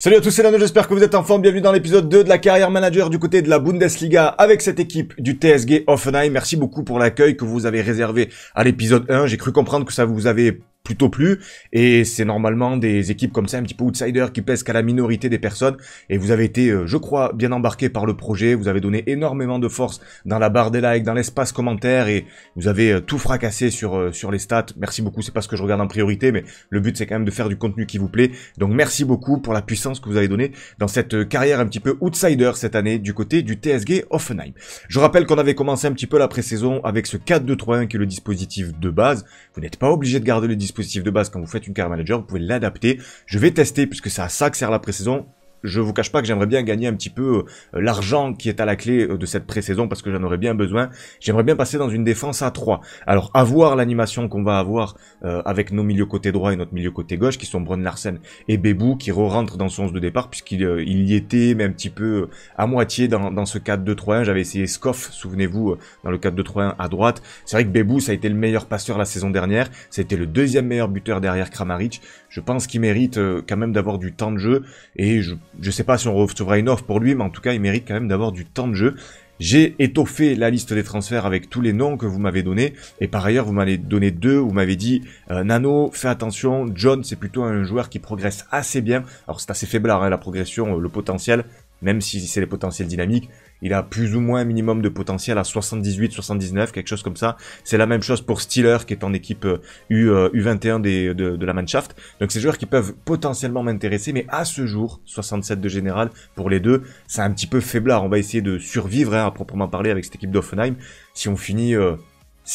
Salut à tous, c'est Lano, j'espère que vous êtes en forme. Bienvenue dans l'épisode 2 de la carrière manager du côté de la Bundesliga avec cette équipe du TSG Offenheim. Merci beaucoup pour l'accueil que vous avez réservé à l'épisode 1. J'ai cru comprendre que ça vous avait plutôt plus. Et c'est normalement des équipes comme ça, un petit peu outsider, qui pèsent qu'à la minorité des personnes. Et vous avez été, euh, je crois, bien embarqué par le projet. Vous avez donné énormément de force dans la barre des likes, dans l'espace commentaire, et vous avez euh, tout fracassé sur euh, sur les stats. Merci beaucoup. C'est pas ce que je regarde en priorité, mais le but c'est quand même de faire du contenu qui vous plaît. Donc merci beaucoup pour la puissance que vous avez donnée dans cette carrière un petit peu outsider cette année du côté du TSG Offenheim. Je rappelle qu'on avait commencé un petit peu la pré-saison avec ce 4-2-3-1 qui est le dispositif de base. Vous n'êtes pas obligé de garder le dispositif de base quand vous faites une carrière manager, vous pouvez l'adapter. Je vais tester puisque c'est à ça que sert la pré-saison je vous cache pas que j'aimerais bien gagner un petit peu euh, l'argent qui est à la clé euh, de cette pré-saison parce que j'en aurais bien besoin. J'aimerais bien passer dans une défense à 3. Alors, avoir l'animation qu'on va avoir euh, avec nos milieux côté droit et notre milieu côté gauche qui sont Brun Larsen et Bebou qui re-rentrent dans son sens de départ puisqu'il il y était mais un petit peu à moitié dans, dans ce 4-2-3-1. J'avais essayé Scoff, souvenez-vous, dans le 4-2-3-1 à droite. C'est vrai que Bebou, ça a été le meilleur passeur la saison dernière. C'était le deuxième meilleur buteur derrière Kramaric. Je pense qu'il mérite quand même d'avoir du temps de jeu et je je sais pas si on recevra une offre pour lui, mais en tout cas, il mérite quand même d'avoir du temps de jeu. J'ai étoffé la liste des transferts avec tous les noms que vous m'avez donnés. Et par ailleurs, vous m'avez donné deux. Vous m'avez dit euh, Nano, fais attention. John, c'est plutôt un joueur qui progresse assez bien. Alors c'est assez faiblard hein, la progression, euh, le potentiel, même si c'est les potentiels dynamiques. Il a plus ou moins un minimum de potentiel à 78, 79, quelque chose comme ça. C'est la même chose pour Steeler qui est en équipe euh, U, 21 euh, des, de, la Mannschaft. Donc ces joueurs qui peuvent potentiellement m'intéresser, mais à ce jour, 67 de général pour les deux, c'est un petit peu faiblard. On va essayer de survivre hein, à proprement parler avec cette équipe d'Offenheim. Si on finit... 6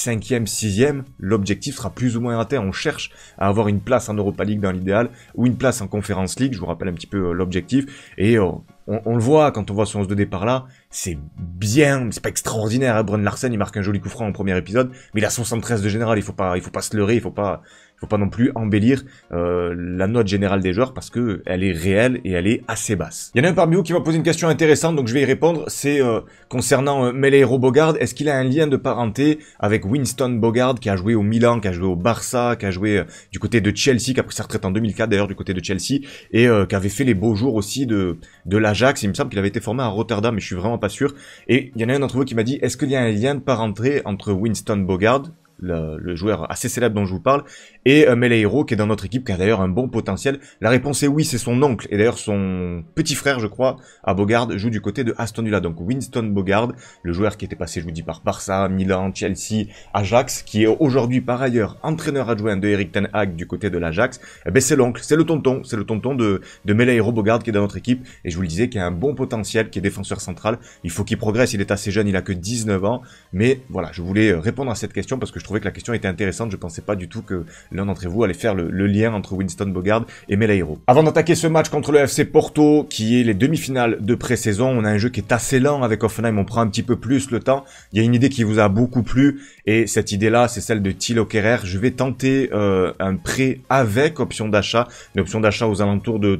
euh, sixième, l'objectif sera plus ou moins atteint. On cherche à avoir une place en Europa League dans l'idéal ou une place en Conference League. Je vous rappelle un petit peu l'objectif. Et on, le voit quand on voit son 11 de départ là c'est bien, c'est pas extraordinaire. Hein, Brun Larsen, il marque un joli coup franc en premier épisode, mais il a 73 de général. Il faut pas, il faut pas se leurrer, il faut pas, faut pas non plus embellir euh, la note générale des joueurs parce que elle est réelle et elle est assez basse. Il y en a un parmi vous qui m'a posé une question intéressante, donc je vais y répondre. C'est euh, concernant euh, Meleiro Bogard. Est-ce qu'il a un lien de parenté avec Winston Bogard qui a joué au Milan, qui a joué au Barça, qui a joué du côté de Chelsea, qui a pris sa retraite en 2004 d'ailleurs du côté de Chelsea et qui avait fait les beaux jours aussi de de l'Ajax. Il me semble qu'il avait été formé à Rotterdam, mais je suis vraiment pas sûr. Et il y en a un d'entre vous qui m'a dit est-ce qu'il y a un lien de parenté entre Winston Bogard le, joueur assez célèbre dont je vous parle, et euh, Meleiro, qui est dans notre équipe, qui a d'ailleurs un bon potentiel. La réponse est oui, c'est son oncle, et d'ailleurs son petit frère, je crois, à Bogard, joue du côté de Aston Villa. Donc Winston Bogard, le joueur qui était passé, je vous dis, par Barça, Milan, Chelsea, Ajax, qui est aujourd'hui par ailleurs entraîneur adjoint de Eric Ten Hag du côté de l'Ajax, eh ben, c'est l'oncle, c'est le tonton, c'est le tonton de, de Meleiro Bogard qui est dans notre équipe, et je vous le disais, qui a un bon potentiel, qui est défenseur central, il faut qu'il progresse, il est assez jeune, il a que 19 ans, mais voilà, je voulais euh, répondre à cette question parce que je trouvais que la question était intéressante. Je pensais pas du tout que l'un d'entre vous allait faire le, lien entre Winston Bogard et Melairo. Avant d'attaquer ce match contre le FC Porto, qui est les demi-finales de pré-saison, on a un jeu qui est assez lent avec Offenheim. On prend un petit peu plus le temps. Il y a une idée qui vous a beaucoup plu et cette idée-là, c'est celle de Thilo Kerrer. Je vais tenter euh, un prêt avec option d'achat, une d'achat aux alentours de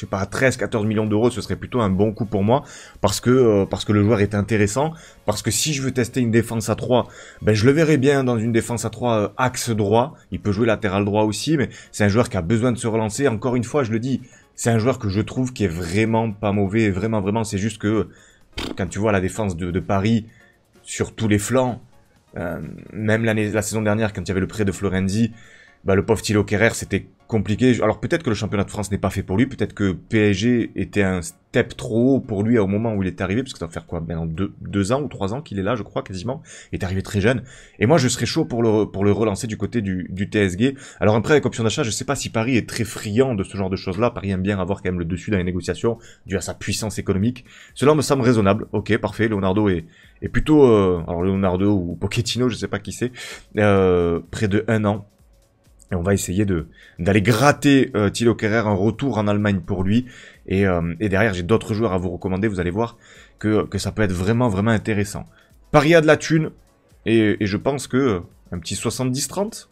je sais pas, 13, 14 millions d'euros, ce serait plutôt un bon coup pour moi, parce que, euh, parce que le joueur est intéressant, parce que si je veux tester une défense à 3, ben, je le verrai bien dans une défense à 3 euh, axe droit, il peut jouer latéral droit aussi, mais c'est un joueur qui a besoin de se relancer, encore une fois, je le dis, c'est un joueur que je trouve qui est vraiment pas mauvais, vraiment, vraiment, c'est juste que, quand tu vois la défense de, Paris, sur tous les flancs, euh, même la saison dernière, quand il y avait le prêt de Florenzi, ben, le pauvre Thilo Kerrer, c'était compliqué. Alors peut-être que le championnat de France n'est pas fait pour lui, peut-être que PSG était un step trop haut pour lui au moment où il est arrivé, parce que ça va faire quoi maintenant deux, deux ans ou trois ans qu'il est là, je crois quasiment, il est arrivé très jeune. Et moi je serais chaud pour le pour le relancer du côté du, du TSG. Alors après avec option d'achat, je sais pas si Paris est très friand de ce genre de choses là. Paris aime bien avoir quand même le dessus dans les négociations dû à sa puissance économique. Cela me semble raisonnable. Ok parfait. Leonardo est est plutôt euh, alors Leonardo ou Pochettino, je sais pas qui c'est, euh, près de un an et on va essayer de d'aller gratter euh, Thilo Kerrer un retour en Allemagne pour lui. Et, euh, et derrière, j'ai d'autres joueurs à vous recommander. Vous allez voir que, que ça peut être vraiment, vraiment intéressant. Paris a de la thune. Et, et je pense que euh, un petit 70-30.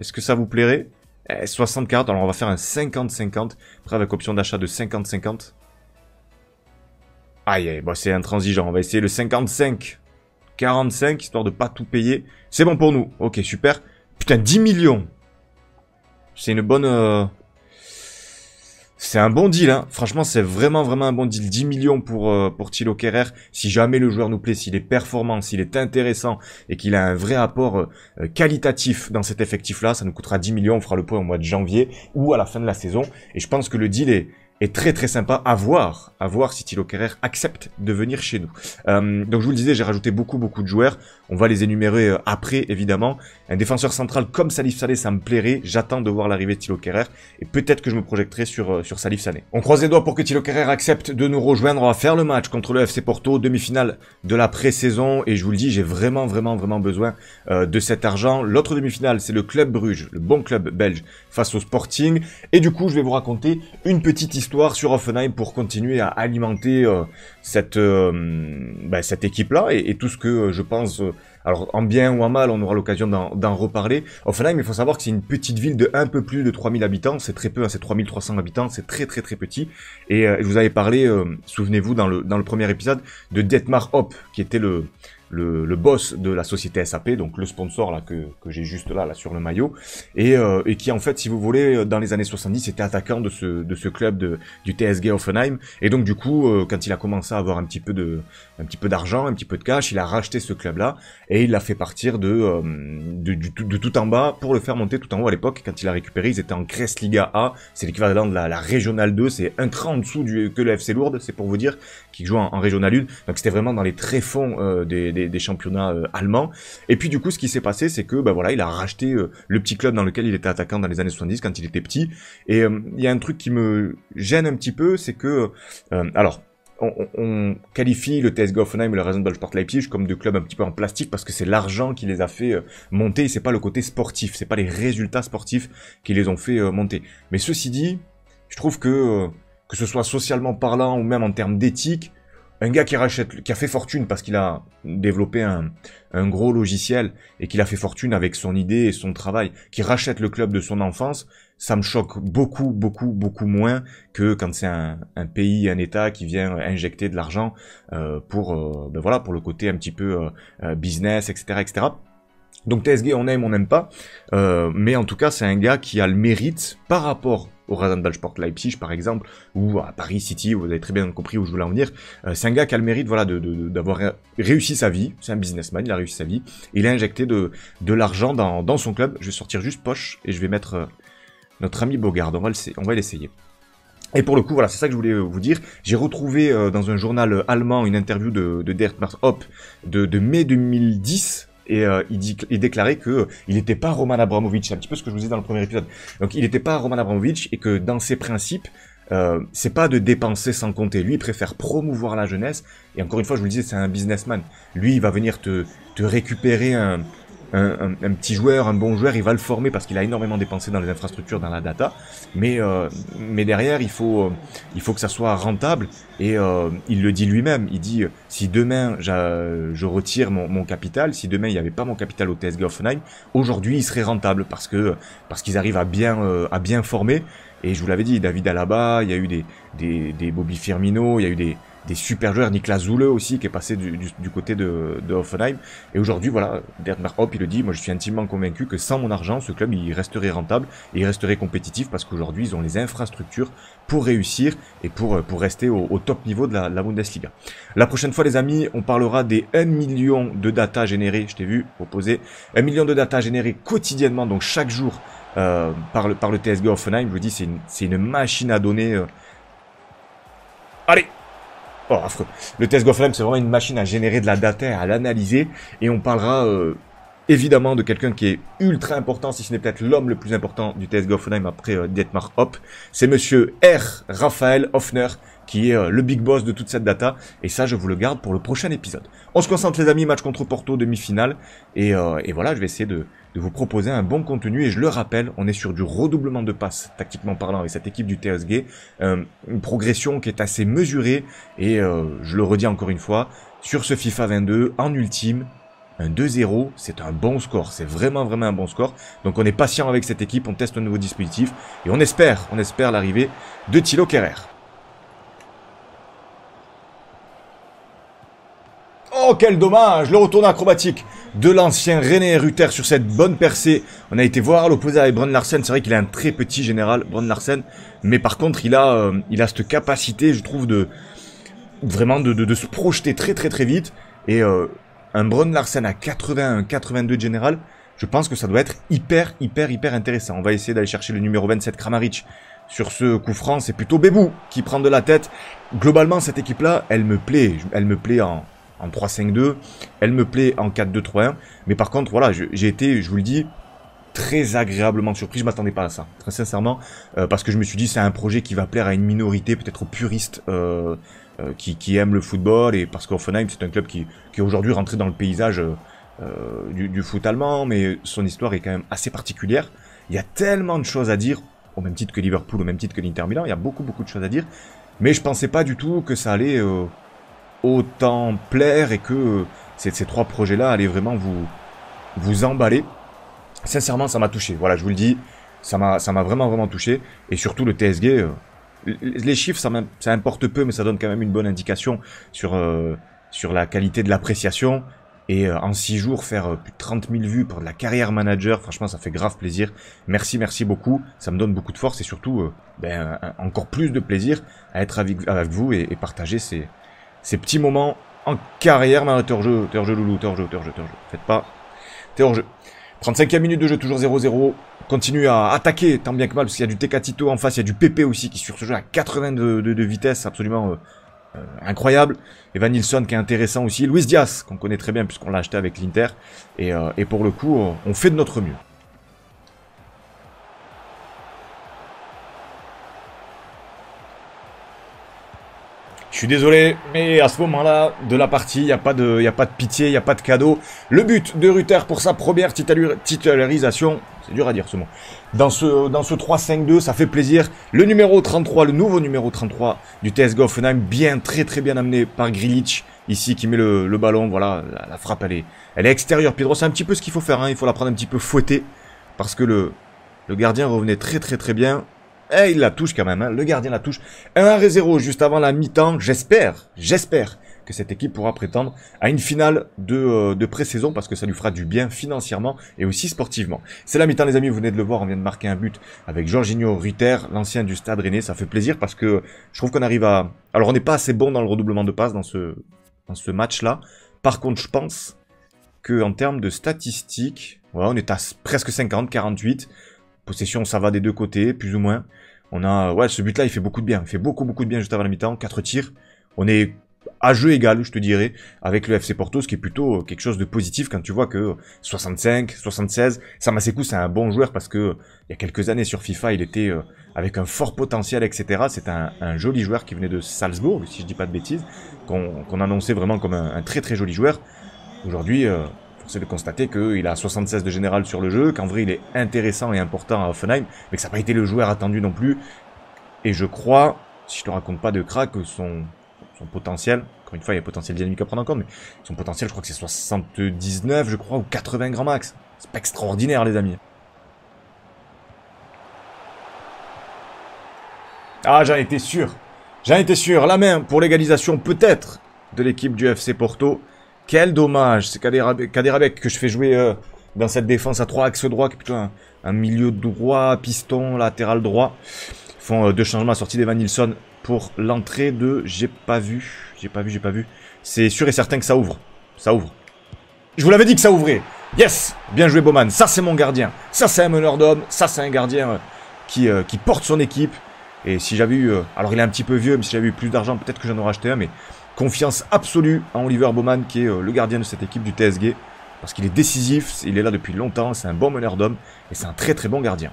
Est-ce que ça vous plairait 60-40. Eh, alors on va faire un 50-50. Après, avec option d'achat de 50-50. Aïe, c'est intransigeant. On va essayer le 55. 45, histoire de pas tout payer. C'est bon pour nous. Ok, super. Putain, 10 millions c'est une bonne... Euh, c'est un bon deal, hein. franchement c'est vraiment vraiment un bon deal. 10 millions pour, euh, pour Thilo Kerrer, si jamais le joueur nous plaît, s'il est performant, s'il est intéressant et qu'il a un vrai apport euh, qualitatif dans cet effectif-là, ça nous coûtera 10 millions, on fera le point au mois de janvier ou à la fin de la saison. Et je pense que le deal est, est très très sympa à voir, à voir si Thilo Kerrer accepte de venir chez nous. donc je vous le disais, j'ai rajouté beaucoup beaucoup de joueurs. On va les énumérer euh, après, évidemment. Un défenseur central comme Salif Saleh ça me plairait. J'attends de voir l'arrivée de Thilo Kerrer. Et peut-être que je me projecterai sur, euh, sur Salif Sané. On croise les doigts pour que Thilo Kerrer accepte de nous rejoindre. On va faire le match contre le FC Porto, demi-finale de la pré-saison. Et je vous le dis, j'ai vraiment, vraiment, vraiment besoin euh, de cet argent. L'autre demi-finale, c'est le Club Bruges, le bon club belge, face au Sporting. Et du coup, je vais vous raconter une petite histoire sur Offenheim pour continuer à alimenter cette, ben, cette équipe-là et, tout ce que je pense alors en bien ou en mal, on aura l'occasion d'en reparler. Offenheim, il faut savoir que c'est une petite ville de un peu plus de 3000 habitants, c'est très peu, hein, c'est 3300 habitants, c'est très très très petit. Et euh, je vous avais parlé, euh, souvenez-vous, dans le, dans le premier épisode, de Detmar Hop, qui était le, le, le, boss de la société SAP, donc le sponsor là que, que j'ai juste là, là sur le maillot, et, euh, et, qui en fait, si vous voulez, euh, dans les années 70, était attaquant de ce, de ce club de, du TSG Offenheim, et donc du coup, euh, quand il a commencé à avoir un petit peu de, un petit peu d'argent, un petit peu de cash, il a racheté ce club là, et il l'a fait partir de, de, de, tout en bas pour le faire monter tout en haut à l'époque. Quand il a récupéré, ils étaient en Grèce Liga A, c'est l'équivalent de la, la régionale 2, c'est un cran en dessous du, que le FC Lourdes, c'est pour vous dire, qui joue en, régionale 1, donc c'était vraiment dans les tréfonds des des, championnats euh, allemands. Et puis du coup, ce qui s'est passé, c'est que bah voilà, il a racheté euh, le petit club dans lequel il était attaquant dans les années 70 quand il était petit. Et euh, il y a un truc qui me gêne un petit peu, c'est que alors on, qualifie le TSG Hoffenheim et le Rasenball Sport Leipzig comme deux clubs un petit peu en plastique parce que c'est l'argent qui les a fait monter, c'est pas le côté sportif, c'est pas les résultats sportifs qui les ont fait monter. Mais ceci dit, je trouve que que ce soit socialement parlant ou même en termes d'éthique, un gars qui rachète, qui a fait fortune parce qu'il a développé un, gros logiciel et qu'il a fait fortune avec son idée et son travail, qui rachète le club de son enfance, ça me choque beaucoup, beaucoup, beaucoup moins que quand c'est un, pays, un État qui vient euh, injecter de l'argent euh, pour, euh, ben voilà, pour le côté un petit peu business, etc., etc. Donc TSG, on aime, on n'aime pas, mais en tout cas, c'est un gars qui a le mérite par rapport au Rasenballsport Leipzig par exemple, ou à Paris City, vous avez très bien compris où je voulais en venir. Euh, c'est un gars qui a le mérite voilà, d'avoir réussi sa vie, c'est un businessman, il a réussi sa vie, il a injecté de, de l'argent dans, son club. Je vais sortir juste poche et je vais mettre euh, notre ami Bogard, on va l'essayer. Et pour le coup, voilà, c'est ça que je voulais euh, vous dire. J'ai retrouvé dans un journal allemand une interview de, de Dirk de, de, mai 2010, et euh, il, déclarait que euh, il n'était pas Roman Abramovich, c'est un petit peu ce que je vous disais dans le premier épisode. Donc il n'était pas Roman Abramovich et que dans ses principes, euh, c'est pas de dépenser sans compter. Lui, il préfère promouvoir la jeunesse. Et encore une fois, je vous le disais, c'est un businessman. Lui, il va venir te récupérer un, un, un, petit joueur, un bon joueur, il va le former parce qu'il a énormément dépensé dans les infrastructures, dans la data. Mais, euh, mais derrière, il faut, euh, il faut que ça soit rentable. Et euh, il le dit lui-même. Il dit si demain je retire mon, capital, si demain il n'y avait pas mon capital au TSG Offenheim, aujourd'hui il serait rentable parce que parce qu'ils arrivent à bien à bien former. Et je vous l'avais dit, David Alaba, il y a eu des des, des Bobby Firmino, il y a eu des des super joueurs, Niklas Zule aussi, qui est passé du, côté de, de, Hoffenheim. Et aujourd'hui, voilà, Dertmar hop il le dit, moi je suis intimement convaincu que sans mon argent, ce club, il resterait rentable et il resterait compétitif parce qu'aujourd'hui, ils ont les infrastructures pour réussir et pour, pour rester au, top niveau de la, Bundesliga. La prochaine fois, les amis, on parlera des 1 million de data générés, je t'ai vu, proposer, 1 million de data générés quotidiennement, donc chaque jour, euh, par, le, par le TSG Hoffenheim. Je vous dis, c'est une, une, machine à donner. Euh. Allez Oh, affreux. Le test GoFlem, c'est vraiment une machine à générer de la data, et à l'analyser. Et on parlera euh, évidemment de quelqu'un qui est ultra important, si ce n'est peut-être l'homme le plus important du test GoFlem après euh, Dietmar Hop C'est monsieur R. Raphaël Hoffner, qui est euh, le big boss de toute cette data. Et ça, je vous le garde pour le prochain épisode. On se concentre, les amis, match contre Porto, demi-finale. et voilà, je vais essayer de, de vous proposer un bon contenu. Et je le rappelle, on est sur du redoublement de passes, tactiquement parlant, avec cette équipe du TSG. Euh, une progression qui est assez mesurée. Et euh, je le redis encore une fois, sur ce FIFA 22, en ultime, un 2-0, c'est un bon score, c'est vraiment vraiment un bon score. Donc on est patient avec cette équipe, on teste un nouveau dispositif et on espère, on espère l'arrivée de Thilo Kerrer. Oh quel dommage, le retour acrobatique de l'ancien René Rutter sur cette bonne percée. On a été voir l'opposé avec Brand Larsen. C'est vrai qu'il est un très petit général, Brand Larsen. Mais par contre, il a, euh, il a cette capacité, je trouve, de vraiment de, se projeter très très très vite. Et euh, un Brand Larsen à 81, 82 de général, je pense que ça doit être hyper hyper hyper intéressant. On va essayer d'aller chercher le numéro 27 Kramaric. Sur ce coup franc, c'est plutôt Bebou qui prend de la tête. Globalement, cette équipe-là, elle me plaît. Elle me plaît en, en 3-5-2. Elle me plaît en 4-2-3-1. Mais par contre, voilà, j'ai été, je vous le dis, très agréablement surpris. Je m'attendais pas à ça, très sincèrement, euh, parce que je me suis dit c'est un projet qui va plaire à une minorité peut-être puriste puristes, euh, euh, qui, qui aime le football et parce qu'Offenheim c'est un club qui, est aujourd'hui rentré dans le paysage du, du, foot allemand, mais son histoire est quand même assez particulière. Il y a tellement de choses à dire, au même titre que Liverpool, au même titre que l'Inter Milan, il y a beaucoup beaucoup de choses à dire, mais je pensais pas du tout que ça allait autant plaire et que ces, trois projets-là allaient vraiment vous, vous emballer. Sincèrement, ça m'a touché. Voilà, je vous le dis, ça m'a, vraiment, vraiment touché. Et surtout le TSG, euh, les chiffres, ça, ça, importe peu, mais ça donne quand même une bonne indication sur, euh, sur la qualité de l'appréciation. Et euh, en six jours, faire plus de 30 000 vues pour de la carrière manager, franchement, ça fait grave plaisir. Merci, merci beaucoup. Ça me donne beaucoup de force et surtout, ben, encore plus de plaisir à être avec, vous et partager ces, ces petits moments en carrière. Mais hein. hors-jeu, hors-jeu, loulou, hors-jeu, hors-jeu, hors-jeu. Faites pas. T'es hors-jeu. 35e minute de jeu, toujours 0-0. Continue à attaquer tant bien que mal, parce qu'il y a du Tecatito en face, il y a du PP aussi qui sur ce jeu à 80 de, vitesse, absolument euh, euh, incroyable. Evan Nilsson qui est intéressant aussi. Luis Diaz, qu'on connaît très bien puisqu'on l'a acheté avec l'Inter. Et, euh, et pour le coup, on fait de notre mieux. Je suis désolé, mais à ce moment-là de la partie, il n'y a, pas de, y a pas de pitié, il n'y a pas de cadeau. Le but de Ruther pour sa première titularisation, c'est dur à dire ce mot, dans ce, dans ce 3-5-2, ça fait plaisir. Le numéro 33, le nouveau numéro 33 du TS Goffenheim, bien, très très bien amené par Grilich, ici, qui met le, ballon, voilà, la, frappe, elle est, elle est extérieure. Pedro, c'est un petit peu ce qu'il faut faire, hein. il faut la prendre un petit peu fouettée, parce que le, le gardien revenait très très très bien. Et eh, il la touche quand même, hein. le gardien la touche. 1-0 juste avant la mi-temps, j'espère, j'espère que cette équipe pourra prétendre à une finale euh, de, pré-saison parce que ça lui fera du bien financièrement et aussi sportivement. C'est la mi-temps les amis, vous venez de le voir, on vient de marquer un but avec Jorginho Ritter, l'ancien du stade rennais, ça fait plaisir parce que je trouve qu'on arrive à... Alors on n'est pas assez bon dans le redoublement de passe dans ce, dans ce match-là. Par contre je pense que en termes de statistiques, on est à presque 50, 48. Possession, ça va des deux côtés, plus ou moins. On a, ouais, ce but-là, il fait beaucoup de bien. Il fait beaucoup, beaucoup de bien juste avant la mi-temps. Quatre tirs. On est à jeu égal, je te dirais, avec le FC Porto, ce qui est plutôt quelque chose de positif quand tu vois que 65, 76, ça c'est un bon joueur parce que il y a quelques années sur FIFA, il était euh, avec un fort potentiel, etc. C'est un, joli joueur qui venait de Salzbourg, si je dis pas de bêtises, qu'on annonçait vraiment comme un, très très joli joueur. Aujourd'hui, euh, c'est de constater qu'il a 76 de général sur le jeu, qu'en vrai il est intéressant et important à Offenheim, mais que ça n'a pas été le joueur attendu non plus. Et je crois, si je te raconte pas de crack, son, son potentiel, encore une fois il y a un potentiel dynamique à prendre en compte, mais son potentiel je crois que c'est 79 je crois, ou 80 grand max. C'est pas extraordinaire les amis. Ah j'en étais sûr, j'en étais sûr, la main pour l'égalisation peut-être de l'équipe du FC Porto. Quel dommage. C'est Kaderabek que je fais jouer euh, dans cette défense à trois axes droits. Qui, plutôt un, milieu droit, piston, latéral droit. font euh, deux changements à sortie d'Evan Nilsson pour l'entrée de... J'ai pas vu. J'ai pas vu, j'ai pas vu. C'est sûr et certain que ça ouvre. Ça ouvre. Je vous l'avais dit que ça ouvrait. Yes Bien joué Bowman. Ça c'est mon gardien. Ça c'est un meneur d'homme. Ça c'est un gardien euh, qui, qui porte son équipe. Et si j'avais eu... alors il est un petit peu vieux, mais si j'avais eu plus d'argent, peut-être que j'en aurais acheté un. Mais Confiance absolue à Oliver Bowman, qui est euh, le gardien de cette équipe du TSG, parce qu'il est décisif, il est là depuis longtemps, c'est un bon meneur d'homme et c'est un très très bon gardien.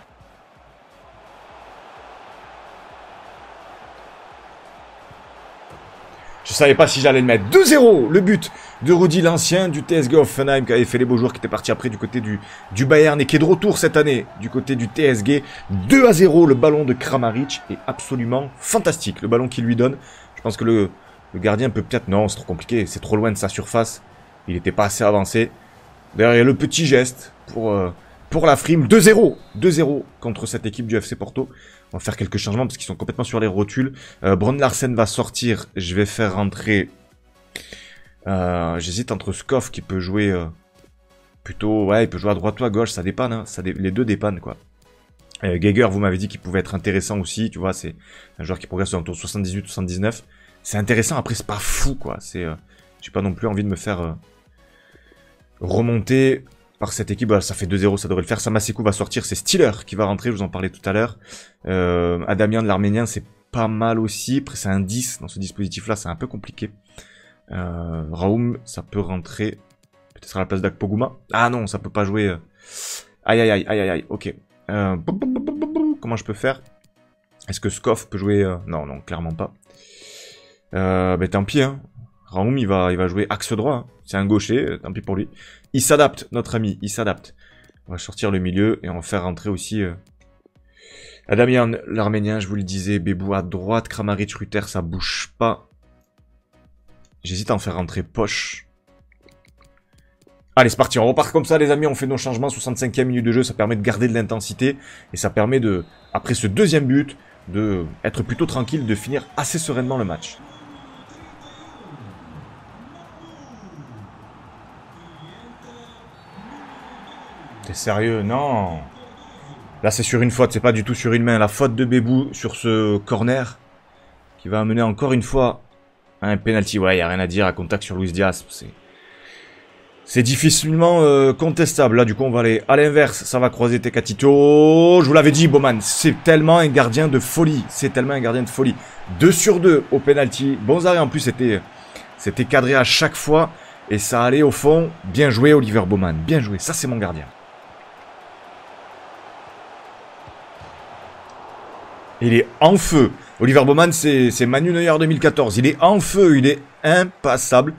Je savais pas si j'allais le mettre. 2-0, le but de Rudy, l'ancien du TSG Offenheim, qui avait fait les beaux jours, qui était parti après du côté du, du Bayern et qui est de retour cette année du côté du TSG. 2 0, le ballon de Kramaric est absolument fantastique. Le ballon qu'il lui donne, je pense que le, le gardien peut peut-être... Non, c'est trop compliqué. C'est trop loin de sa surface. Il n'était pas assez avancé. D'ailleurs, il y a le petit geste pour, euh, pour la frime. 2-0 2-0 contre cette équipe du FC Porto. On va faire quelques changements parce qu'ils sont complètement sur les rotules. Euh, Larsen va sortir. Je vais faire rentrer... Euh, j'hésite entre Skoff qui peut jouer... Euh, plutôt... Ouais, il peut jouer à droite ou à gauche. Ça dépanne. Hein. Ça Les deux dépannent, quoi. Geiger, vous m'avez dit qu'il pouvait être intéressant aussi. Tu vois, c'est un joueur qui progresse autour de 78-79 c'est intéressant. Après, c'est pas fou, quoi. C'est, euh, j'ai pas non plus envie de me faire euh, remonter par cette équipe. ça fait 2-0, ça devrait le faire. Samasekou va sortir, c'est Steeler qui va rentrer. Je vous en parlais tout à l'heure. Euh, Adamien de l'Arménien, c'est pas mal aussi. Après, c'est un 10 dans ce dispositif-là, c'est un peu compliqué. Euh, Raoum, ça peut rentrer peut-être à la place d'Akpoguma. Ah non, ça peut pas jouer. Aïe euh, aïe aïe aïe aïe aïe. Ok. Euh, comment je peux faire Est-ce que Skoff peut jouer Non, non, clairement pas. Euh, ben, tant pis, hein. Raoum, il va, il va jouer axe droit. C'est un gaucher, euh, tant pis pour lui. Il s'adapte, notre ami, il s'adapte. On va sortir le milieu et en faire rentrer aussi... Euh, Adamian, l'Arménien, je vous le disais. Bébou à droite, Kramaric, Ruter, ça bouge pas. J'hésite à en faire rentrer Poche. Allez, c'est parti, on repart comme ça les amis, on fait nos changements, 65e minute de jeu, ça permet de garder de l'intensité, et ça permet de, après ce deuxième but, de être plutôt tranquille, de finir assez sereinement le match. T'es sérieux Non Là, c'est sur une faute, c'est pas du tout sur une main. La faute de Bébou sur ce corner qui va amener encore une fois un penalty. Ouais, y a rien à dire à contact sur Luis Diaz. C'est difficilement euh, contestable. Là, du coup, on va aller à l'inverse. Ça va croiser Tecatito. Je vous l'avais dit, Bowman, c'est tellement un gardien de folie. C'est tellement un gardien de folie. 2 sur 2 au penalty. bon arrêts en plus, c'était c'était cadré à chaque fois. Et ça allait au fond. Bien joué, Oliver Bowman. Bien joué. Ça, c'est mon gardien. Il est en feu. Oliver Bowman, c'est Manu Neuer 2014. Il est en feu, il est impassable.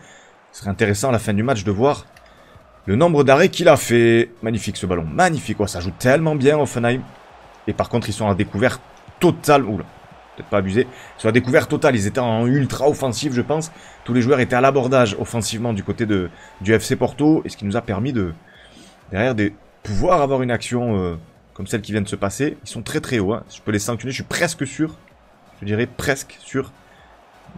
Ce serait intéressant à la fin du match de voir le nombre d'arrêts qu'il a fait. Magnifique ce ballon, magnifique. Oh, ça joue tellement bien Offenheim. Et par contre, ils sont à découverte totale. Oula, peut-être pas abusé. Ils sont à découvert totale. Ils étaient en ultra offensif, je pense. Tous les joueurs étaient à l'abordage offensivement du côté de, du FC Porto. Et ce qui nous a permis de, derrière, de pouvoir avoir une action... Euh, comme celles qui viennent de se passer. Ils sont très très hauts. Hein. Je peux les sanctionner. Je suis presque sûr, je dirais presque sûr,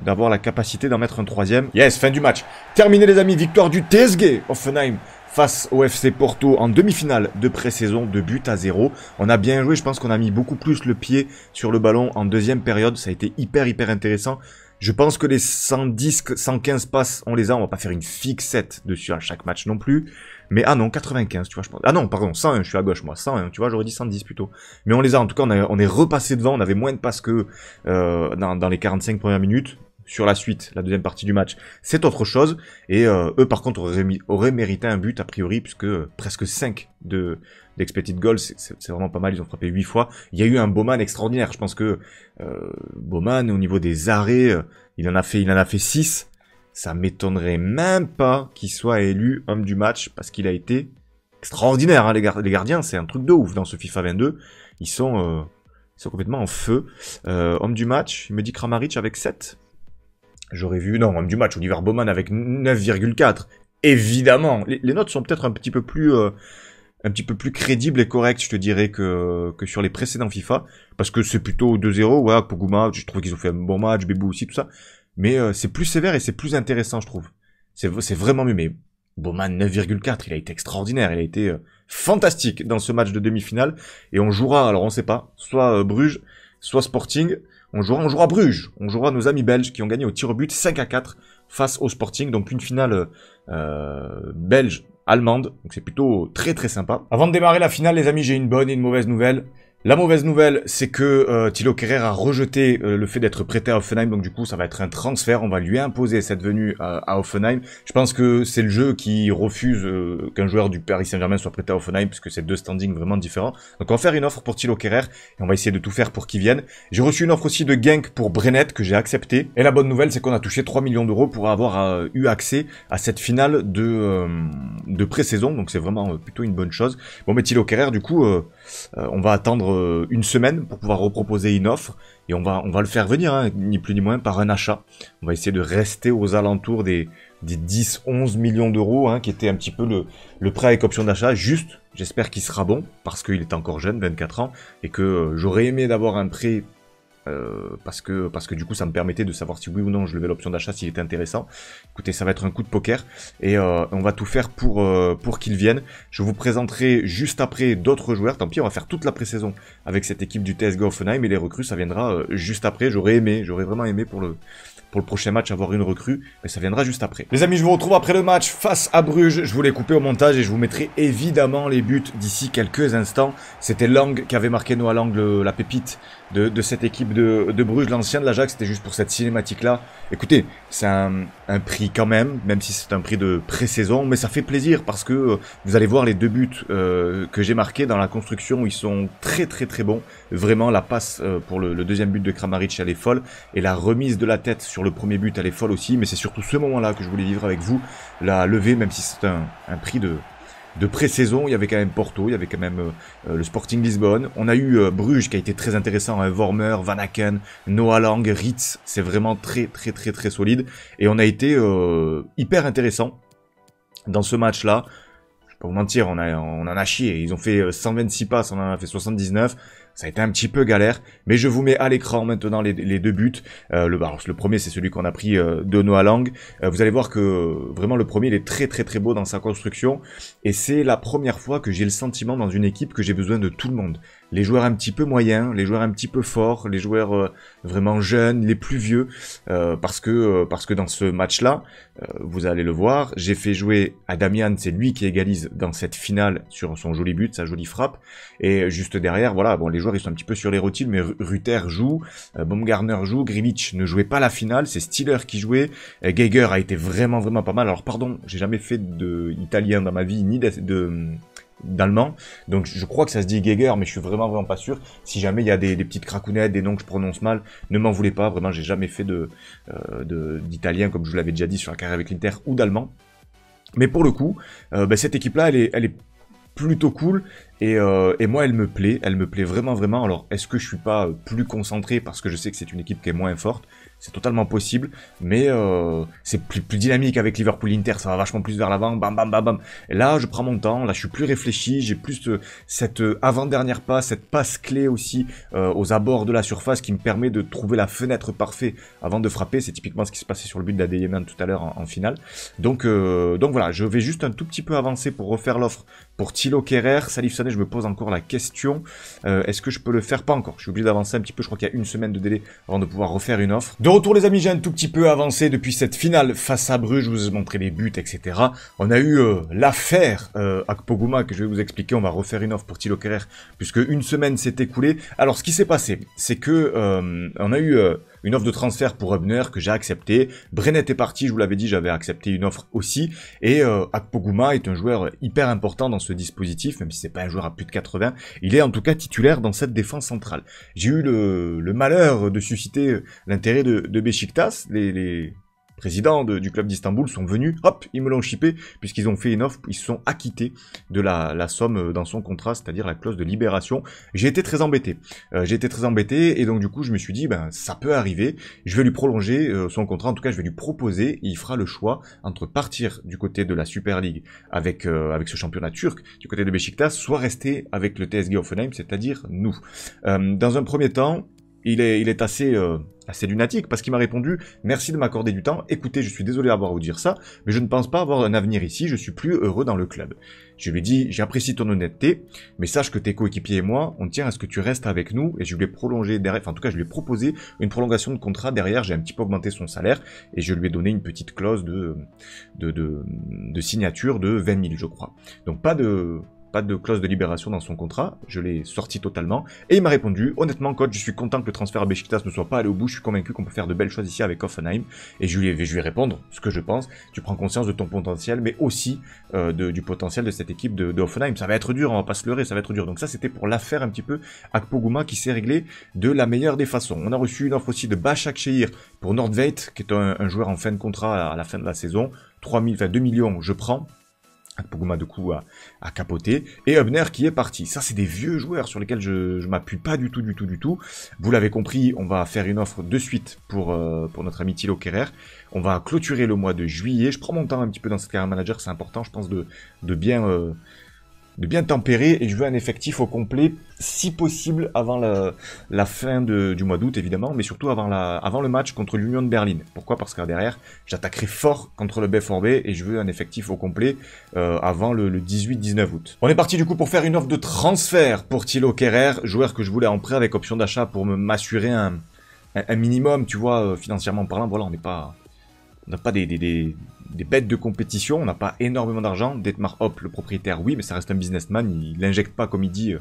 d'avoir la capacité d'en mettre un troisième. Yes, fin du match. Terminé les amis, victoire du TSG Offenheim face au FC Porto en demi-finale de pré-saison de but à zéro. On a bien joué, je pense qu'on a mis beaucoup plus le pied sur le ballon en deuxième période. Ça a été hyper hyper intéressant. Je pense que les 110, 115 passes, on les a. On va pas faire une fixette dessus à chaque match non plus. Mais ah non, 95, tu vois, je pense. Ah non, pardon, 101, je suis à gauche, moi. 101, tu vois, j'aurais dit 110 plutôt. Mais on les a, en tout cas, on, est repassé devant. On avait moins de passes que euh, dans, dans, les 45 premières minutes sur la suite, la deuxième partie du match, c'est autre chose. Et euh, eux, par contre, auraient, mérité un but, a priori, puisque euh, presque 5 de, d'expected goals, c'est vraiment pas mal, ils ont frappé 8 fois. Il y a eu un Bowman extraordinaire, je pense que euh, Bowman, au niveau des arrêts, euh, il en a fait, il en a fait 6. Ça m'étonnerait même pas qu'il soit élu homme du match, parce qu'il a été extraordinaire, hein, les, gardiens, c'est un truc de ouf dans ce FIFA 22. Ils sont... ils sont complètement en feu. homme du match, il me dit Kramaric avec 7. J'aurais vu, non, même du match, Oliver Bowman avec 9,4. Évidemment, les, notes sont peut-être un petit peu plus euh, un petit peu plus crédibles et correctes, je te dirais, que, que sur les précédents FIFA, parce que c'est plutôt 2-0, ouais, Poguma, je trouve qu'ils ont fait un bon match, Bebou aussi, tout ça, mais euh, c'est plus sévère et c'est plus intéressant, je trouve. C'est, c'est vraiment mieux, mais Bowman 9,4, il a été extraordinaire, il a été euh, fantastique dans ce match de demi-finale, et on jouera, alors on sait pas, soit Bruges, soit Sporting, on jouera, on Bruges. On jouera nos amis belges qui ont gagné au tir au but 5 à 4 face au Sporting. Donc une finale euh, belge allemande. Donc c'est plutôt très très sympa. Avant de démarrer la finale, les amis, j'ai une bonne et une mauvaise nouvelle. La mauvaise nouvelle, c'est que euh, Thilo Kerrer a rejeté euh, le fait d'être prêté à Offenheim, donc du coup ça va être un transfert, on va lui imposer cette venue à, Offenheim. Je pense que c'est le jeu qui refuse euh, qu'un joueur du Paris Saint-Germain soit prêté à Offenheim, puisque c'est deux standings vraiment différents. Donc on va faire une offre pour Thilo Kerrer, et on va essayer de tout faire pour qu'il vienne. J'ai reçu une offre aussi de Genk pour Brenet, que j'ai accepté. Et la bonne nouvelle, c'est qu'on a touché 3 millions d'euros pour avoir euh, eu accès à cette finale de, de pré-saison, donc c'est vraiment plutôt une bonne chose. Bon mais Thilo Kerrer, du coup... Euh, on va attendre euh, une semaine pour pouvoir reproposer une offre et on va, on va le faire venir, hein, ni plus ni moins, par un achat. On va essayer de rester aux alentours des, 10-11 millions d'euros, hein, qui était un petit peu le, le prêt avec option d'achat. Juste, j'espère qu'il sera bon, parce qu'il est encore jeune, 24 ans, et que euh, j'aurais aimé d'avoir un prêt euh, parce, que, parce que du coup ça me permettait de savoir si oui ou non je levais l'option d'achat s'il était intéressant. Écoutez, ça va être un coup de poker et euh, on va tout faire pour, euh, pour qu'il vienne. Je vous présenterai juste après d'autres joueurs. Tant pis, on va faire toute la pré-saison avec cette équipe du TSG Offenheim et les recrues, ça viendra juste après. J'aurais aimé, j'aurais vraiment aimé pour le, pour le prochain match avoir une recrue, mais ça viendra juste après. Les amis, je vous retrouve après le match face à Bruges. Je vous l'ai coupé au montage et je vous mettrai évidemment les buts d'ici quelques instants. C'était Lang qui avait marqué Noah Lang la pépite de, cette équipe de, Bruges, l'ancien de l'Ajax, c'était juste pour cette cinématique-là. Écoutez, c'est un, prix quand même, même si c'est un prix de pré-saison, mais ça fait plaisir parce que euh, vous allez voir les deux buts euh, que j'ai marqués dans la construction, ils sont très très très bons. Vraiment, la passe euh, pour le, deuxième but de Kramaric, elle est folle, et la remise de la tête sur le premier but, elle est folle aussi, mais c'est surtout ce moment-là que je voulais vivre avec vous, la levée, même si c'est un prix de, de pré-saison, il y avait quand même Porto, il y avait quand même euh, euh, le Sporting Lisbonne. On a eu euh, Bruges qui a été très intéressant, hein, Vormer, Van Aken, Noah Lang, Ritz, c'est vraiment très très très très solide. Et on a été hyper intéressant dans ce match-là. Je vais pas vous mentir, on, a, on en a chié. Ils ont fait 126 passes, on en a fait 79. Ça a été un petit peu galère, mais je vous mets à l'écran maintenant les, deux buts. Euh, le, le premier, c'est celui qu'on a pris euh, de Noah Lang. Euh, vous allez voir que vraiment le premier, il est très très très beau dans sa construction. Et c'est la première fois que j'ai le sentiment dans une équipe que j'ai besoin de tout le monde les joueurs un petit peu moyens, les joueurs un petit peu forts, les joueurs euh, vraiment jeunes, les plus vieux, euh, parce que euh, parce que dans ce match-là, vous allez le voir, j'ai fait jouer à Damian, c'est lui qui égalise dans cette finale sur son joli but, sa jolie frappe, et juste derrière, voilà, bon, les joueurs ils sont un petit peu sur les routines, mais Ruther joue, Baumgartner joue, Grilic ne jouait pas la finale, c'est Stiller qui jouait, Geiger a été vraiment vraiment pas mal. Alors pardon, j'ai jamais fait de italien dans ma vie, ni de, de d'allemand. Donc je crois que ça se dit Geiger, mais je suis vraiment vraiment pas sûr. Si jamais il y a des, petites cracounettes, des noms que je prononce mal, ne m'en voulez pas. Vraiment, j'ai jamais fait euh, de d'italien comme je vous l'avais déjà dit sur la carrière avec l'Inter ou d'allemand. Mais pour le coup, euh, bah, cette équipe-là, elle est, plutôt cool et, euh, et, moi elle me plaît, elle me plaît vraiment vraiment. Alors est-ce que je suis pas plus concentré parce que je sais que c'est une équipe qui est moins forte c'est totalement possible, mais euh, c'est plus, plus, dynamique avec Liverpool-Inter, ça va vachement plus vers l'avant, bam bam bam bam. Et là, je prends mon temps, là je suis plus réfléchi, j'ai plus euh, cette euh, avant-dernière passe, cette passe clé aussi aux abords de la surface qui me permet de trouver la fenêtre parfaite avant de frapper, c'est typiquement ce qui se passait sur le but de d'Adeyeman tout à l'heure en, finale. Donc, donc voilà, je vais juste un tout petit peu avancer pour refaire l'offre pour Thilo Kerrer, Salif Sané, je me pose encore la question, euh, est-ce que je peux le faire Pas encore, je suis obligé d'avancer un petit peu, je crois qu'il y a une semaine de délai avant de pouvoir refaire une offre. De retour les amis, j'ai un tout petit peu avancé depuis cette finale face à Bruges, je vous ai montré les buts, etc. On a eu euh, l'affaire euh, Akpoguma que je vais vous expliquer, on va refaire une offre pour Thilo Kerrer, puisque une semaine s'est écoulée. Alors ce qui s'est passé, c'est que euh, on a eu une offre de transfert pour Ebner que j'ai accepté. Brenet est parti, je vous l'avais dit, j'avais accepté une offre aussi. Et euh, Akpoguma est un joueur hyper important dans ce dispositif, même si c'est pas un joueur à plus de 80. Il est en tout cas titulaire dans cette défense centrale. J'ai eu le, malheur de susciter l'intérêt de, de les président du club d'Istanbul sont venus, hop, ils me l'ont chippé, puisqu'ils ont fait une offre, ils se sont acquittés de la, somme euh, dans son contrat, c'est-à-dire la clause de libération. J'ai été très embêté. Euh, j'ai été très embêté, et donc du coup, je me suis dit, ben, ça peut arriver, je vais lui prolonger euh, son contrat, en tout cas, je vais lui proposer, il fera le choix entre partir du côté de la Super League avec, avec ce championnat turc, du côté de Beşiktaş, soit rester avec le TSG Offenheim, c'est-à-dire nous. dans un premier temps, il est, il est assez, euh, assez lunatique parce qu'il m'a répondu Merci de m'accorder du temps. Écoutez, je suis désolé d'avoir à vous dire ça, mais je ne pense pas avoir un avenir ici. Je suis plus heureux dans le club. Je lui ai dit J'apprécie ton honnêteté, mais sache que tes coéquipiers et moi, on tient à ce que tu restes avec nous. Et je lui ai prolongé derrière, enfin, en tout cas, je lui ai proposé une prolongation de contrat derrière. J'ai un petit peu augmenté son salaire et je lui ai donné une petite clause de, de, de signature de 20 000, je crois. Donc, pas de, de clause de libération dans son contrat, je l'ai sorti totalement, et il m'a répondu, honnêtement coach, je suis content que le transfert à Besiktas ne soit pas allé au bout, je suis convaincu qu'on peut faire de belles choses ici avec Offenheim, et je lui ai, je lui répondre ce que je pense, tu prends conscience de ton potentiel, mais aussi euh, du potentiel de cette équipe de, Offenheim, ça va être dur, hein, on va pas se leurrer, ça va être dur, donc ça c'était pour l'affaire un petit peu Akpoguma qui s'est réglé de la meilleure des façons. On a reçu une offre aussi de Bachak Sheir pour Nordveit, qui est un, joueur en fin de contrat à la fin de la saison, 2 millions je prends, Poguma de coup a, capoté et Hubner qui est parti. Ça c'est des vieux joueurs sur lesquels je, je m'appuie pas du tout, du tout, du tout. Vous l'avez compris, on va faire une offre de suite pour euh, pour notre ami Thilo Kerrer. On va clôturer le mois de juillet. Je prends mon temps un petit peu dans cette carrière manager, c'est important, je pense de de bien euh, de bien tempérer et je veux un effectif au complet si possible avant la, fin du mois d'août évidemment mais surtout avant, le match contre l'Union de Berlin. Pourquoi Parce que derrière j'attaquerai fort contre le B4B et je veux un effectif au complet euh, avant le, 18-19 août. On est parti du coup pour faire une offre de transfert pour Thilo Kerrer, joueur que je voulais en prêt avec option d'achat pour me m'assurer un, minimum tu vois euh, financièrement parlant. Voilà on n'est pas... n'a pas des, des bêtes de compétition, on n'a pas énormément d'argent. Detmar Hop, le propriétaire, oui, mais ça reste un businessman, il n'injecte pas, comme il dit, euh,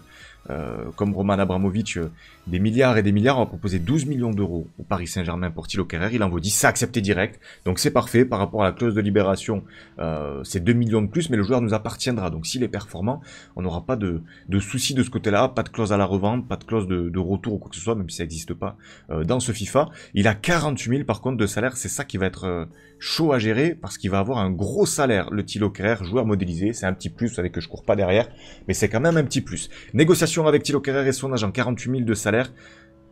euh, comme Roman Abramovich, euh, des milliards et des milliards, on va proposer 12 millions d'euros au Paris Saint-Germain pour Thilo Il en vaut 10, ça accepté direct. Donc c'est parfait par rapport à la clause de libération, euh, c'est 2 millions de plus, mais le joueur nous appartiendra. Donc s'il est performant, on n'aura pas de, soucis de ce côté-là, pas de clause à la revente, pas de clause de, retour ou quoi que ce soit, même si ça n'existe pas dans ce FIFA. Il a 48 000 par contre de salaire, c'est ça qui va être chaud à gérer parce qu'il va avoir un gros salaire. Le Thilo joueur modélisé, c'est un petit plus, vous savez que je cours pas derrière, mais c'est quand même un petit plus. Négociation avec Thilo et son agent 48 000 de salaire,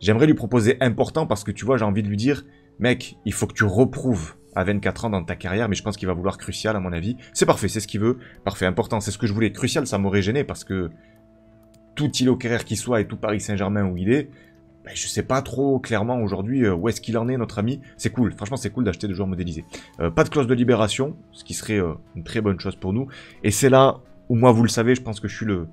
j'aimerais lui proposer important parce que tu vois, j'ai envie de lui dire, mec, il faut que tu reprouves à 24 ans dans ta carrière, mais je pense qu'il va vouloir crucial à mon avis. C'est parfait, c'est ce qu'il veut. Parfait, important, c'est ce que je voulais. Crucial, ça m'aurait gêné parce que tout Thilo qui soit et tout Paris Saint-Germain où il est, ben, je sais pas trop clairement aujourd'hui euh, où est-ce qu'il en est notre ami. C'est cool, franchement c'est cool d'acheter des joueurs modélisés. Euh, pas de clause de libération, ce qui serait euh, une très bonne chose pour nous. Et c'est là où moi vous le savez, je pense que je suis le,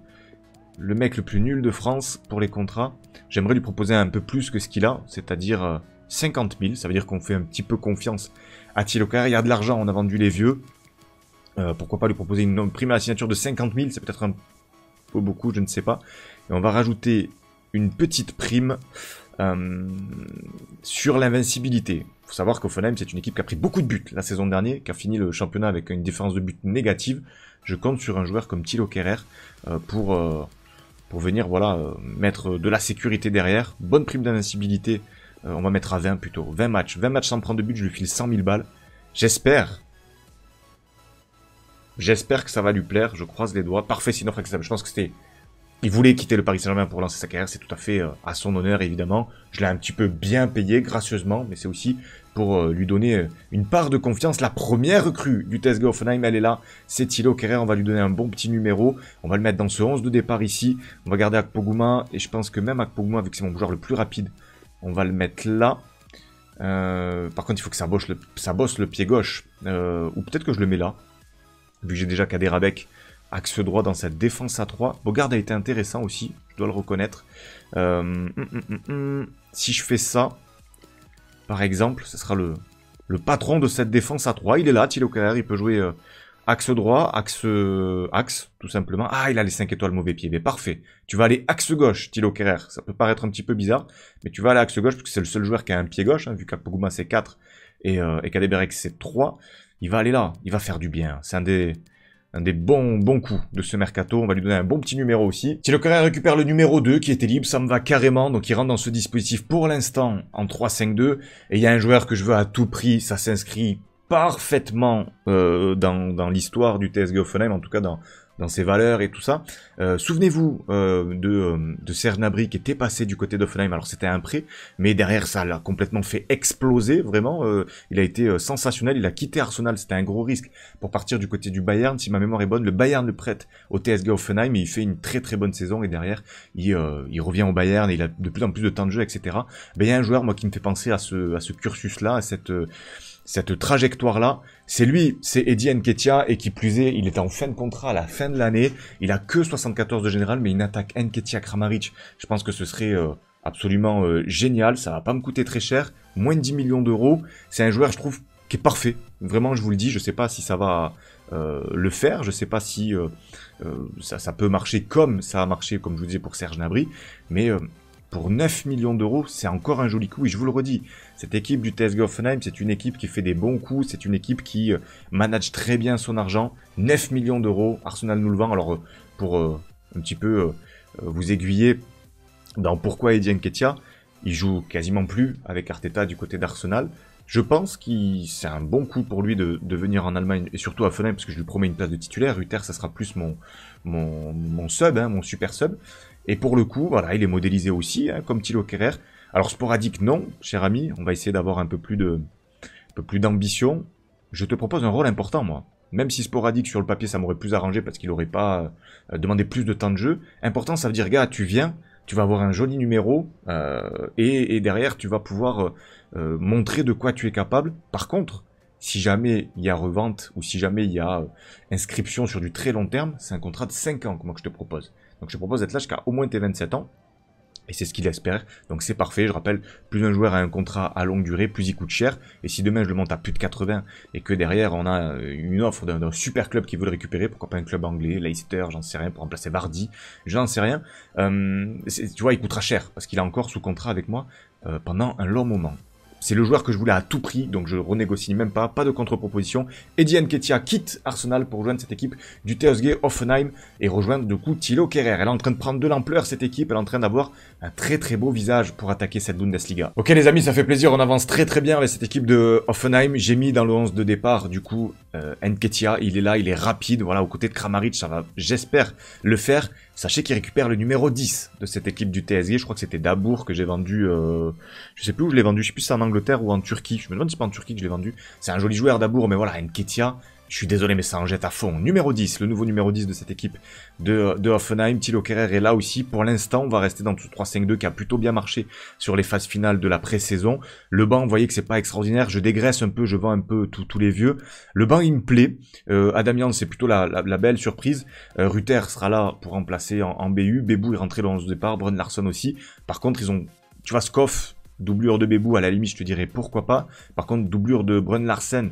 le mec le plus nul de France pour les contrats. J'aimerais lui proposer un peu plus que ce qu'il a, c'est-à-dire 50 euh, 000. Ça veut dire qu'on fait un petit peu confiance à Tilocar. Il y a de l'argent, on a vendu les vieux. Euh, pourquoi pas lui proposer une prime à la signature de 50 000 C'est peut-être un peu beaucoup, je ne sais pas. Et on va rajouter une petite prime euh, sur l'invincibilité. Il faut savoir qu'Offenheim, c'est une équipe qui a pris beaucoup de buts la saison dernière, qui a fini le championnat avec une différence de buts négative. Je compte sur un joueur comme Thilo Kerrer pour pour venir voilà euh, mettre de la sécurité derrière. Bonne prime d'invincibilité, euh, on va mettre à 20 plutôt. 20 matchs, 20 matchs sans prendre de but, je lui file 100 000 balles. J'espère. J'espère que ça va lui plaire, je croise les doigts. Parfait, sinon, je pense que c'était il voulait quitter le Paris Saint-Germain pour lancer sa carrière, c'est tout à fait euh, à son honneur évidemment. Je l'ai un petit peu bien payé, gracieusement, mais c'est aussi pour euh, lui donner euh, une part de confiance. La première recrue du TSG Offenheim, elle est là, c'est Thilo Kerrer, on va lui donner un bon petit numéro, on va le mettre dans ce 11 de départ ici, on va garder Akpoguma, et je pense que même Akpoguma, vu que c'est mon joueur le plus rapide, on va le mettre là. par contre, il faut que ça bosse le, pied gauche, ou peut-être que je le mets là, vu que j'ai déjà Kaderabek axe droit dans cette défense à 3. Bogard a été intéressant aussi, je dois le reconnaître. Euh, hum, hum, hum, si je fais ça, par exemple, ce sera le, le patron de cette défense à 3. Il est là, Thilo Kerr, il peut jouer euh, axe droit, axe euh, axe, tout simplement. Ah, il a les 5 étoiles mauvais pied, mais parfait. Tu vas aller axe gauche, Thilo Kerrer. Ça peut paraître un petit peu bizarre, mais tu vas aller axe gauche, parce que c'est le seul joueur qui a un pied gauche, hein, vu qu'Apoguma c'est 4 et, euh, c'est 3. Il va aller là, il va faire du bien. C'est un des un des bons, bons coups de ce mercato. On va lui donner un bon petit numéro aussi. Si le Coréen récupère le numéro 2 qui était libre, ça me va carrément. Donc il rentre dans ce dispositif pour l'instant en 3-5-2. Et il y a un joueur que je veux à tout prix. Ça s'inscrit parfaitement euh, dans, dans l'histoire du TSG Offenheim, en tout cas dans, dans ses valeurs et tout ça. Euh, souvenez-vous euh, de, euh, de Serge qui était passé du côté d'Offenheim, alors c'était un prêt, mais derrière ça l'a complètement fait exploser, vraiment, il a été sensationnel, il a quitté Arsenal, c'était un gros risque pour partir du côté du Bayern, si ma mémoire est bonne, le Bayern le prête au TSG Offenheim, et il fait une très très bonne saison, et derrière, il, revient au Bayern, et il a de plus en plus de temps de jeu, etc. Mais il y a un joueur, moi, qui me fait penser à ce, à ce cursus-là, à cette cette trajectoire-là. C'est lui, c'est Eddie Nketia, et qui plus est, il est en fin de contrat à la fin de l'année. Il a que 74 de général, mais une attaque Nketia Kramaric, je pense que ce serait euh, absolument euh, génial. Ça va pas me coûter très cher, moins de 10 millions d'euros. C'est un joueur, je trouve, qui est parfait. Vraiment, je vous le dis, je sais pas si ça va euh, le faire, je sais pas si ça, ça, peut marcher comme ça a marché, comme je vous disais, pour Serge Nabri, mais pour 9 millions d'euros, c'est encore un joli coup. Et je vous le redis, cette équipe du TSG Offenheim, c'est une équipe qui fait des bons coups, c'est une équipe qui euh, manage très bien son argent. 9 millions d'euros, Arsenal nous le vend. Alors, euh, pour euh, un petit peu vous aiguiller dans pourquoi Eddie Ketia il joue quasiment plus avec Arteta du côté d'Arsenal. Je pense que c'est un bon coup pour lui de, venir en Allemagne, et surtout à Offenheim, parce que je lui promets une place de titulaire. Uther, ça sera plus mon, mon, sub, hein, mon super sub. Et pour le coup, voilà, il est modélisé aussi, hein, comme Thilo Kerrer. Alors sporadique, non, cher ami. On va essayer d'avoir un peu plus de, un peu plus d'ambition. Je te propose un rôle important, moi. Même si sporadique sur le papier, ça m'aurait plus arrangé parce qu'il n'aurait pas euh, demandé plus de temps de jeu. Important, ça veut dire, gars, tu viens, tu vas avoir un joli numéro euh, et, et, derrière, tu vas pouvoir euh, montrer de quoi tu es capable. Par contre, si jamais il y a revente ou si jamais il y a inscription sur du très long terme, c'est un contrat de 5 ans, moi, que je te propose. Donc je propose d'être là jusqu'à au moins tes 27 ans. Et c'est ce qu'il espère. Donc c'est parfait. Je rappelle, plus un joueur a un contrat à longue durée, plus il coûte cher. Et si demain je le monte à plus de 80 et que derrière on a euh, une offre d'un super club qui veut le récupérer, pourquoi pas un club anglais, Leicester, j'en sais rien, pour remplacer Vardy, j'en sais rien. Euh, tu vois, il coûtera cher parce qu'il est encore sous contrat avec moi euh, pendant un long moment. C'est le joueur que je voulais à tout prix, donc je renégocie même pas, pas de contre-proposition. Eddie Nketiah quitte Arsenal pour rejoindre cette équipe du TSG Hoffenheim et rejoindre de coup Thilo Kerrer. Elle est en train de prendre de l'ampleur cette équipe, elle est en train d'avoir un très très beau visage pour attaquer cette Bundesliga. Ok les amis, ça fait plaisir, on avance très très bien avec cette équipe de Hoffenheim. J'ai mis dans le 11 de départ du coup euh, il est là, il est rapide, voilà, aux côtés de Kramaric, ça va, j'espère, le faire. Sachez qu'il récupère le numéro 10 de cette équipe du TSG. Je crois que c'était Dabour que j'ai vendu. Euh, je sais plus où je l'ai vendu. Je sais plus si c'est en Angleterre ou en Turquie. Je me demande si c'est pas en Turquie que je l'ai vendu. C'est un joli joueur Dabour, mais voilà, Nketia, je suis désolé, mais ça en jette à fond. Numéro 10, le nouveau numéro 10 de cette équipe de, de Hoffenheim. Thilo Kerrer est là aussi. Pour l'instant, on va rester dans ce 3-5-2 qui a plutôt bien marché sur les phases finales de la pré-saison. Le banc, vous voyez que c'est pas extraordinaire. Je dégraisse un peu, je vends un peu tous les vieux. Le banc, il me plaît. Euh, Adamian, c'est plutôt la, la, belle surprise. Euh, Ruther sera là pour remplacer en, BU. Bébou est rentré dans le départ. Brun Larsen aussi. Par contre, ils ont... Tu vois, Skoff, doublure de Bébou, à la limite, je te dirais pourquoi pas. Par contre, doublure de Brun Larsen,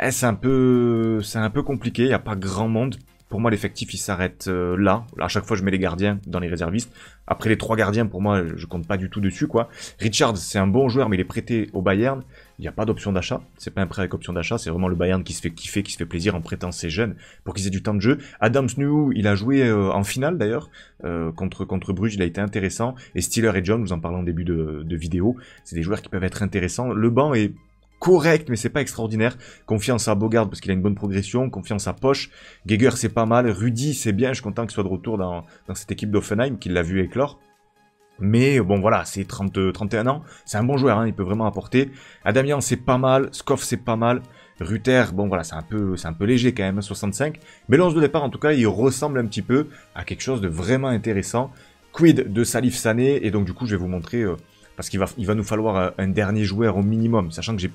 eh, c'est un peu, c'est un peu compliqué. Il n'y a pas grand monde. Pour moi, l'effectif il s'arrête euh, là. À chaque fois, je mets les gardiens dans les réservistes. Après les trois gardiens, pour moi, je compte pas du tout dessus quoi. Richard, c'est un bon joueur, mais il est prêté au Bayern. Il n'y a pas d'option d'achat. C'est pas un prêt avec option d'achat. C'est vraiment le Bayern qui se fait kiffer, qui se fait plaisir en prêtant ses jeunes pour qu'ils aient du temps de jeu. Adams New, il a joué euh, en finale d'ailleurs euh, contre contre Bruges. Il a été intéressant. Et Steeler et John, nous en parlons en début de, de vidéo. C'est des joueurs qui peuvent être intéressants. Le banc est correct, mais c'est pas extraordinaire. Confiance à Bogard parce qu'il a une bonne progression. Confiance à Poche. Geiger, c'est pas mal. Rudy, c'est bien. Je suis content qu'il soit de retour dans, cette équipe d'Offenheim, qu'il l'a vu éclore. Mais bon voilà, c'est 31 ans, c'est un bon joueur, hein, il peut vraiment apporter. Adamian c'est pas mal, Skoff c'est pas mal, Ruther, bon voilà, c'est un peu c'est un peu léger quand même, 65. Hein, mais l'once de départ en tout cas, il ressemble un petit peu à quelque chose de vraiment intéressant. Quid de Salif Sané, et donc du coup je vais vous montrer, euh, parce qu'il va, il va nous falloir euh, un dernier joueur au minimum, sachant que j'ai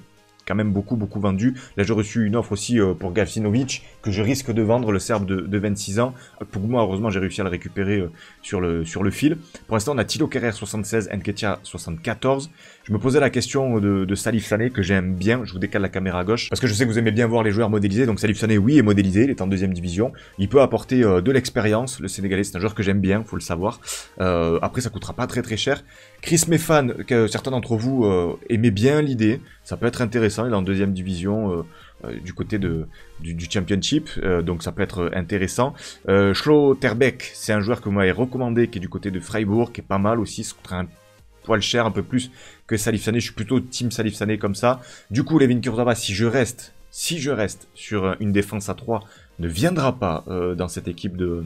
quand même beaucoup, beaucoup vendu. Là, j'ai reçu une offre aussi euh, pour Gavsinovic que je risque de vendre, le Serbe de, 26 ans. Pour moi, heureusement, j'ai réussi à le récupérer euh, sur, le, sur le fil. Pour l'instant, on a Tilo Kerrer 76, Nketia 74. Je me posais la question euh, de, Salif Sané, que j'aime bien. Je vous décale la caméra à gauche, parce que je sais que vous aimez bien voir les joueurs modélisés. Donc Salif Sané, oui, est modélisé, il est en deuxième division. Il peut apporter de l'expérience. Le Sénégalais, c'est un joueur que j'aime bien, faut le savoir. après, ça coûtera pas très très cher. Chris Mefan, que certains d'entre vous euh, aimaient bien l'idée, ça peut être intéressant, il est en deuxième division euh, euh, du côté de, du, championship, donc ça peut être intéressant. Euh, c'est un joueur que vous m'avez recommandé, qui est du côté de Freiburg, qui est pas mal aussi, ce un poil cher, un peu plus que Salif Sané, je suis plutôt team Salif Sané comme ça. Du coup, Levin Kurzawa, si je reste, si je reste sur une défense à 3, ne viendra pas dans cette équipe de,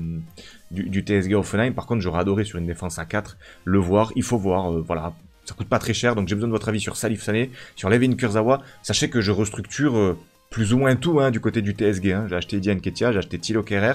du, du, TSG Offenheim. Par contre, j'aurais adoré sur une défense à 4 le voir. Il faut voir, euh, voilà. Ça coûte pas très cher, donc j'ai besoin de votre avis sur Salif Sane, sur Levin Kurzawa. Sachez que je restructure euh, plus ou moins tout hein, du côté du TSG. Hein. J'ai acheté Diane Ketia, j'ai acheté Tilo Kerrer.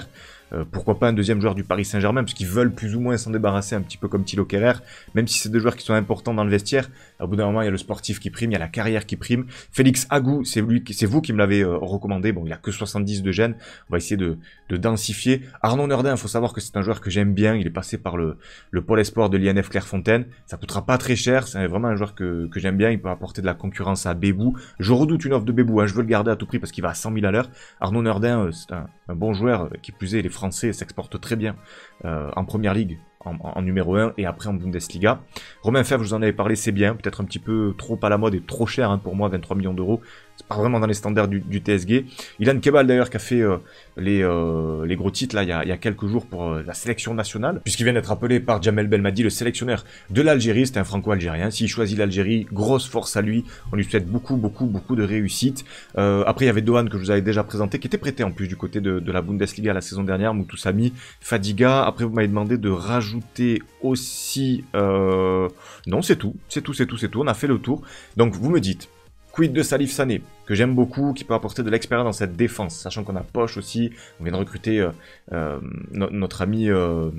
Euh, pourquoi pas un deuxième joueur du Paris Saint-Germain, parce qu'ils veulent plus ou moins s'en débarrasser un petit peu comme Thilo Kerrer, même si c'est deux joueurs qui sont importants dans le vestiaire. Au bout d'un moment, il y a le sportif qui prime, il y a la carrière qui prime. Félix Agou, c'est lui, c'est vous qui me l'avez euh, recommandé. Bon, il a que 70 de gêne. On va essayer de, densifier. Arnaud Nerdin, il faut savoir que c'est un joueur que j'aime bien. Il est passé par le, le pôle espoir de l'INF Clairefontaine. Ça coûtera pas très cher. C'est vraiment un joueur que, j'aime bien. Il peut apporter de la concurrence à Bébou. Je redoute une offre de Bébou. Hein. Je veux le garder à tout prix parce qu'il va à 100 000 à l'heure. Arnaud Nerdin, euh, c'est un, bon joueur qui plus est, il français s'exporte très bien euh, en première ligue, en, numéro 1 et après en Bundesliga. Romain Fèvre, vous en avez parlé, c'est bien, peut-être un petit peu trop à la mode et trop cher hein, pour moi, 23 millions d'euros. C'est pas vraiment dans les standards du, TSG. Ilan Kebal d'ailleurs qui a fait euh, les, euh, les, gros titres là il y a, quelques jours pour euh, la sélection nationale, puisqu'il vient d'être appelé par Jamel Belmadi, le sélectionneur de l'Algérie, c'est un franco-algérien. S'il choisit l'Algérie, grosse force à lui, on lui souhaite beaucoup, beaucoup, beaucoup de réussite. après il y avait Dohan que je vous avais déjà présenté, qui était prêté en plus du côté de, la Bundesliga la saison dernière, Moutoussami, Fadiga. Après vous m'avez demandé de rajouter aussi... Non c'est tout, c'est tout, c'est tout, c'est tout, on a fait le tour. Donc vous me dites, Quid de Salif Sané, que j'aime beaucoup, qui peut apporter de l'expérience dans cette défense, sachant qu'on a Poche aussi, on vient de recruter euh, euh notre ami... Euh,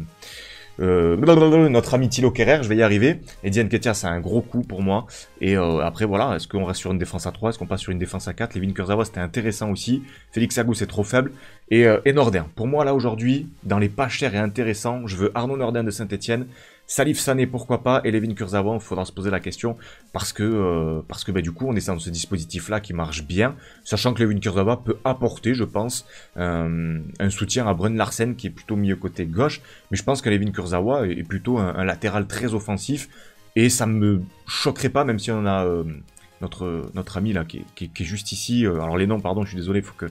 euh, notre ami Thilo Kerrer, je vais y arriver. Et Diane Ketia, c'est un gros coup pour moi. Et euh, après, voilà, est-ce qu'on reste sur une défense à 3 Est-ce qu'on passe sur une défense à 4 Les Kurzawa, c'était intéressant aussi. Félix Agou, c'est trop faible. Et, et Pour moi, là, aujourd'hui, dans les pas chers et intéressants, je veux Arnaud Nordin de Saint-Etienne. Salif Sané, pourquoi pas, et Levin Kurzawa, il faudra se poser la question, parce que, euh, parce que bah, du coup, on est dans ce dispositif-là qui marche bien, sachant que Levin Kurzawa peut apporter, je pense, euh, un soutien à Brun Larsen, qui est plutôt milieu côté gauche, mais je pense que Levin Kurzawa est plutôt un, latéral très offensif, et ça ne me choquerait pas, même si on a... Euh, notre, notre ami là, qui est, juste ici, alors les noms, pardon, je suis désolé, il faut que,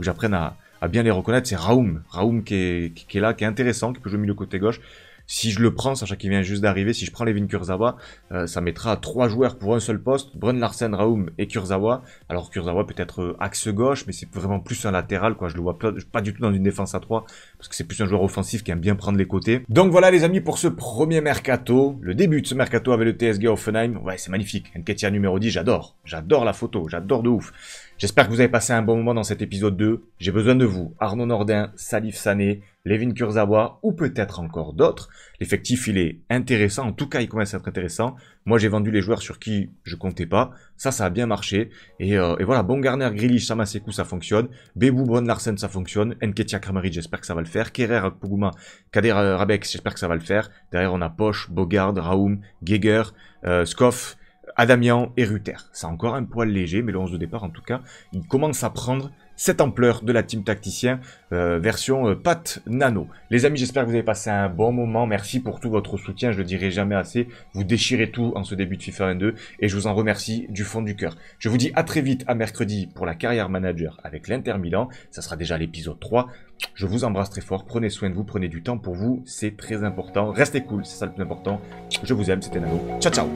j'apprenne à, bien les reconnaître, c'est Raoum. Raoum qui est, qui est, là, qui est intéressant, qui peut jouer milieu côté gauche. Si je le prends, sachant qu'il vient juste d'arriver, si je prends Levin Kurzawa, euh, ça mettra trois joueurs pour un seul poste, Brun Larsen, Raoum et Kurzawa. Alors Kurzawa peut-être euh, axe gauche, mais c'est vraiment plus un latéral, quoi. Je le vois pas, du tout dans une défense à 3, parce que c'est plus un joueur offensif qui aime bien prendre les côtés. Donc voilà les amis pour ce premier mercato, le début de ce mercato avec le TSG Offenheim. Ouais, c'est magnifique. Enketia numéro 10, j'adore. J'adore la photo, j'adore de ouf. J'espère que vous avez passé un bon moment dans cet épisode 2. J'ai besoin de vous, Arnaud Nordin, Salif Sané, Levin Kurzawa ou peut-être encore d'autres. L'effectif, il est intéressant. En tout cas, il commence à être intéressant. Moi, j'ai vendu les joueurs sur qui je comptais pas. Ça, ça a bien marché. Et, euh, voilà, bon Garner, Grilich, Samasekou, ça fonctionne. Bebou, Bon Larsen, ça fonctionne. Enketia Kramarit, j'espère que ça va le faire. Kerer, Poguma, Kader euh, Rabex, j'espère que ça va le faire. Derrière, on a Poche, Bogard, Raoum, Geiger, euh, Skoff, Adamian et Ruter. C'est encore un poil léger, mais le 11 de départ, en tout cas, il commence à prendre cette ampleur de la Team Tacticien euh, version euh, Pat Nano. Les amis, j'espère que vous avez passé un bon moment. Merci pour tout votre soutien, je le dirai jamais assez. Vous déchirez tout en ce début de FIFA 1-2, et je vous en remercie du fond du cœur. Je vous dis à très vite à mercredi pour la carrière manager avec l'Inter Milan. Ça sera déjà l'épisode 3. Je vous embrasse très fort. Prenez soin de vous, prenez du temps pour vous. C'est très important. Restez cool, c'est ça le plus important. Je vous aime, c'était Nano. Ciao, ciao